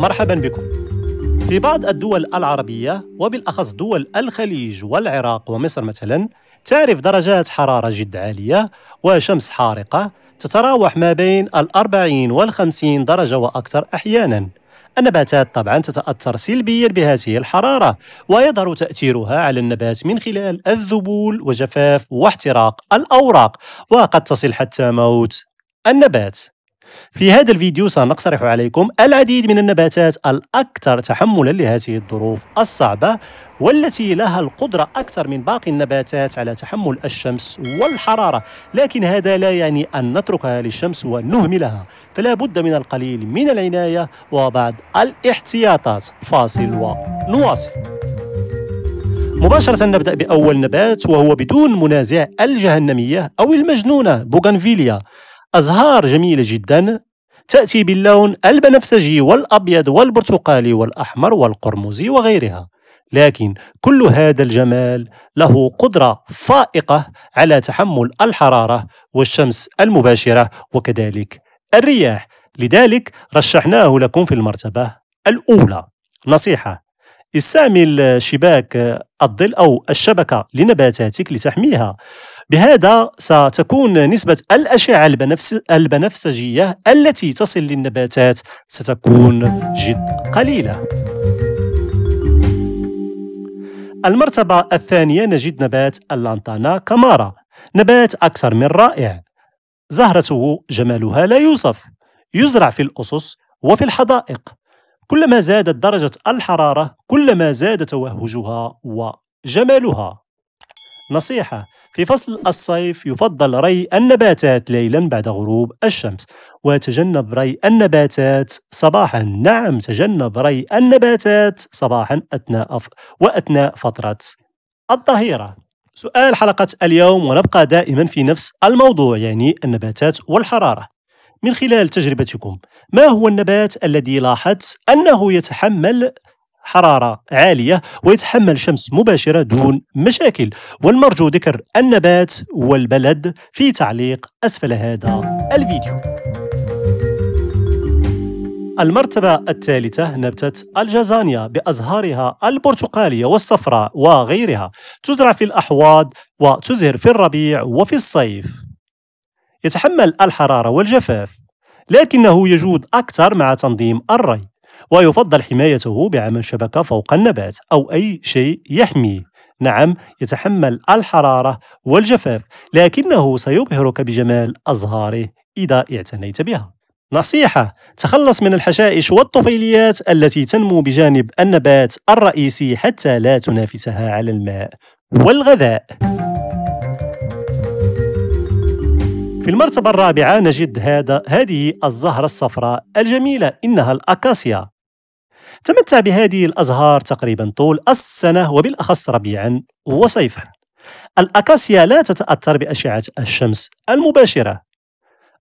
مرحبا بكم. في بعض الدول العربية وبالأخص دول الخليج والعراق ومصر مثلا تعرف درجات حرارة جد عالية وشمس حارقة تتراوح ما بين الأربعين والخمسين درجة وأكثر أحيانا النباتات طبعا تتأثر سلبيا بهذه الحرارة ويظهر تأثيرها على النبات من خلال الذبول وجفاف واحتراق الأوراق وقد تصل حتى موت النبات في هذا الفيديو سنقترح عليكم العديد من النباتات الأكثر تحملا لهذه الظروف الصعبة والتي لها القدرة أكثر من باقي النباتات على تحمل الشمس والحرارة لكن هذا لا يعني أن نتركها للشمس ونهملها فلا بد من القليل من العناية وبعض الاحتياطات فاصل ونواصل مباشرة نبدأ بأول نبات وهو بدون منازع الجهنمية أو المجنونة بوغانفيليا أزهار جميلة جدا تأتي باللون البنفسجي والأبيض والبرتقالي والأحمر والقرمزي وغيرها لكن كل هذا الجمال له قدرة فائقة على تحمل الحرارة والشمس المباشرة وكذلك الرياح لذلك رشحناه لكم في المرتبة الأولى نصيحة استعمل شباك الظل أو الشبكة لنباتاتك لتحميها بهذا ستكون نسبة الأشعة البنفسجية التي تصل للنباتات ستكون جد قليلة المرتبة الثانية نجد نبات اللانتانا كمارا نبات أكثر من رائع زهرته جمالها لا يوصف يزرع في الأسس وفي الحدائق كلما زادت درجة الحرارة كلما زاد توهجها وجمالها نصيحة في فصل الصيف يفضل ري النباتات ليلا بعد غروب الشمس وتجنب ري النباتات صباحا نعم تجنب ري النباتات صباحا أثناء وأثناء فترة الظهيرة سؤال حلقة اليوم ونبقى دائما في نفس الموضوع يعني النباتات والحرارة من خلال تجربتكم ما هو النبات الذي لاحظت أنه يتحمل حرارة عالية ويتحمل شمس مباشرة دون مشاكل والمرجو ذكر النبات والبلد في تعليق أسفل هذا الفيديو المرتبة الثالثة نبتة الجازانيا بأزهارها البرتقالية والصفراء وغيرها تزرع في الأحواض وتزهر في الربيع وفي الصيف يتحمل الحرارة والجفاف لكنه يجود أكثر مع تنظيم الري ويفضل حمايته بعمل شبكة فوق النبات أو أي شيء يحميه نعم يتحمل الحرارة والجفاف لكنه سيبهرك بجمال أزهاره إذا اعتنيت بها نصيحة تخلص من الحشائش والطفيليات التي تنمو بجانب النبات الرئيسي حتى لا تنافسها على الماء والغذاء في المرتبة الرابعة نجد هذا هذه الزهرة الصفراء الجميلة إنها الأكاسيا تمتع بهذه الأزهار تقريبا طول السنة وبالأخص ربيعا وصيفا الأكاسيا لا تتأثر بأشعة الشمس المباشرة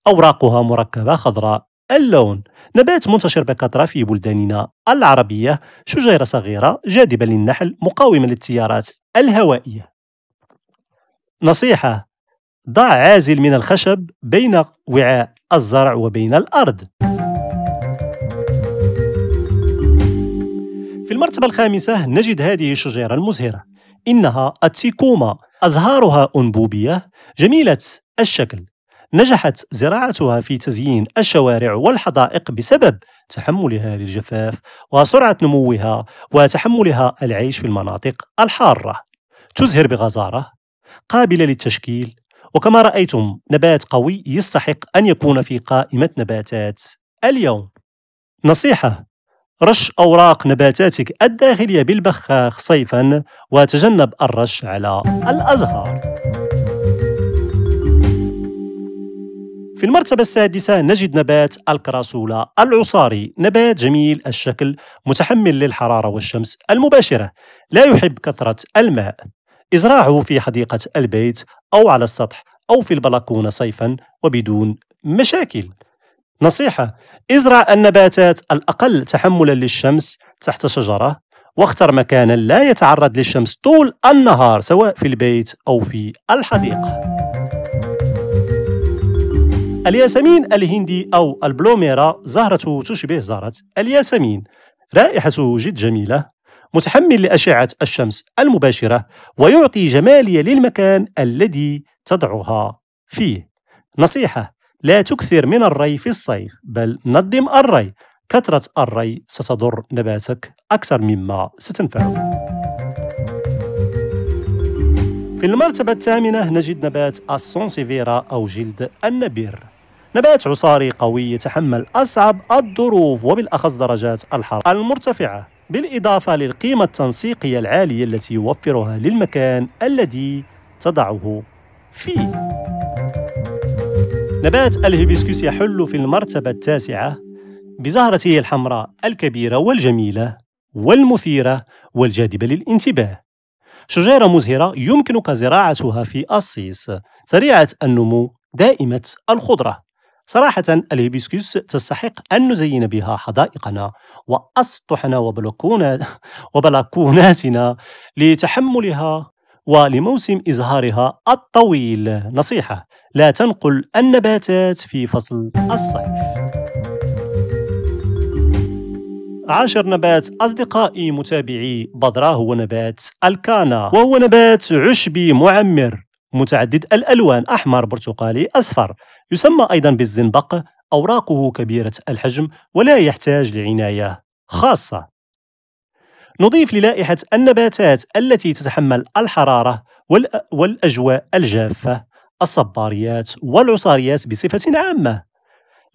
أوراقها مركبة خضراء اللون نبات منتشر بكثرة في بلداننا العربية شجيرة صغيرة جاذبة للنحل مقاومة للتيارات الهوائية نصيحة ضع عازل من الخشب بين وعاء الزرع وبين الأرض في المرتبة الخامسة نجد هذه الشجيرة المزهرة إنها التيكوما أزهارها أنبوبية جميلة الشكل نجحت زراعتها في تزيين الشوارع والحدائق بسبب تحملها للجفاف وسرعة نموها وتحملها العيش في المناطق الحارة تزهر بغزارة قابلة للتشكيل وكما رأيتم نبات قوي يستحق أن يكون في قائمة نباتات اليوم نصيحة رش أوراق نباتاتك الداخلية بالبخاخ صيفا وتجنب الرش على الأزهار في المرتبة السادسة نجد نبات الكراسولا العصاري نبات جميل الشكل متحمل للحرارة والشمس المباشرة لا يحب كثرة الماء إزراعه في حديقة البيت أو على السطح أو في البلكونة صيفا وبدون مشاكل نصيحة ازرع النباتات الأقل تحملا للشمس تحت شجرة واختر مكانا لا يتعرض للشمس طول النهار سواء في البيت أو في الحديقة الياسمين الهندي أو البلوميرا زهرة تشبه زهرة الياسمين رائحته جد جميلة متحمل لأشعة الشمس المباشرة ويعطي جمالية للمكان الذي تضعها فيه نصيحة لا تكثر من الري في الصيف بل نظم الري كثرة الري ستضر نباتك أكثر مما ستنفعه في المرتبة الثامنة نجد نبات السونسيفيرا أو جلد النبير نبات عصاري قوي يتحمل أصعب الظروف وبالأخص درجات الحرارة المرتفعة بالإضافة للقيمة التنسيقية العالية التي يوفرها للمكان الذي تضعه فيه نبات الهيبسكوس يحل في المرتبة التاسعة بزهرته الحمراء الكبيرة والجميلة والمثيرة والجاذبة للانتباه شجيرة مزهرة يمكنك زراعتها في أصيص سريعة النمو دائمة الخضرة صراحة الهيبيسكوس تستحق أن نزين بها حدائقنا وأسطحنا وبلكوناتنا لتحملها ولموسم إزهارها الطويل نصيحة لا تنقل النباتات في فصل الصيف عاشر نبات أصدقائي متابعي بدرة هو نبات الكانا وهو نبات عشبي معمر متعدد الألوان أحمر برتقالي أصفر يسمى أيضا بالزنبق أوراقه كبيرة الحجم ولا يحتاج لعناية خاصة نضيف للائحة النباتات التي تتحمل الحرارة والأجواء الجافة الصباريات والعصاريات بصفة عامة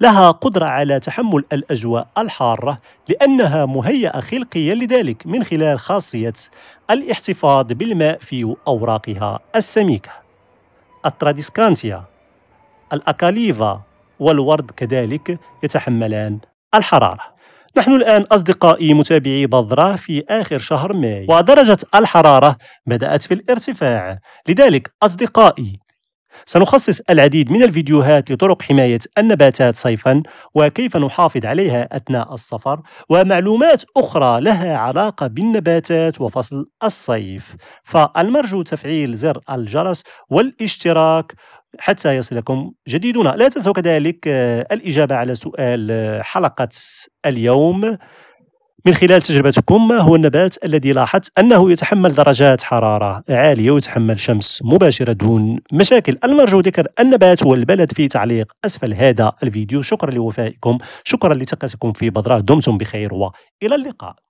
لها قدرة على تحمل الأجواء الحارة لأنها مهيئة خلقيا لذلك من خلال خاصية الاحتفاظ بالماء في أوراقها السميكة التراديسكانتيا الأكاليفا والورد كذلك يتحملان الحرارة نحن الآن أصدقائي متابعي بذرة في آخر شهر ماي ودرجة الحرارة بدأت في الارتفاع لذلك أصدقائي سنخصص العديد من الفيديوهات لطرق حماية النباتات صيفا وكيف نحافظ عليها أثناء السفر ومعلومات أخرى لها علاقة بالنباتات وفصل الصيف فالمرجو تفعيل زر الجرس والاشتراك حتى يصلكم جديدنا لا تنسوا كذلك آه، الإجابة على سؤال آه، حلقة اليوم من خلال تجربتكم ما هو النبات الذي لاحظت أنه يتحمل درجات حرارة عالية ويتحمل شمس مباشرة دون مشاكل المرجو ذكر النبات والبلد في تعليق أسفل هذا الفيديو شكرا لوفائكم شكرا لثقتكم في بذرة دمتم بخير وإلى اللقاء